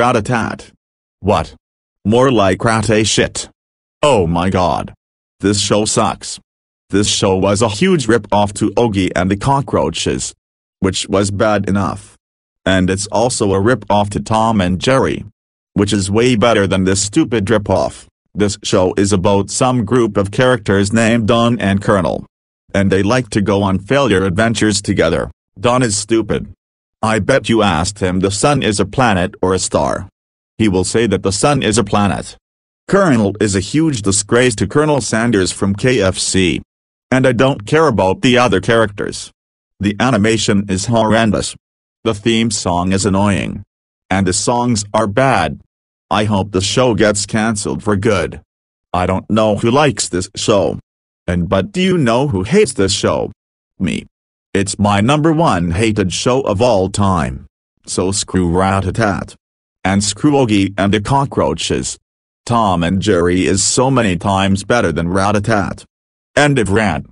Rat-a-tat. What? More like rat-a shit. Oh my god. This show sucks. This show was a huge rip-off to Ogie and the Cockroaches. Which was bad enough. And it's also a rip-off to Tom and Jerry. Which is way better than this stupid rip-off. This show is about some group of characters named Don and Colonel. And they like to go on failure adventures together. Don is stupid. I bet you asked him the sun is a planet or a star. He will say that the sun is a planet. Colonel is a huge disgrace to Colonel Sanders from KFC. And I don't care about the other characters. The animation is horrendous. The theme song is annoying. And the songs are bad. I hope the show gets cancelled for good. I don't know who likes this show. And but do you know who hates this show? Me. It's my number one hated show of all time. So screw Rat-a-tat. And screw Oogie and the cockroaches. Tom and Jerry is so many times better than Rat-a-tat. End of rant.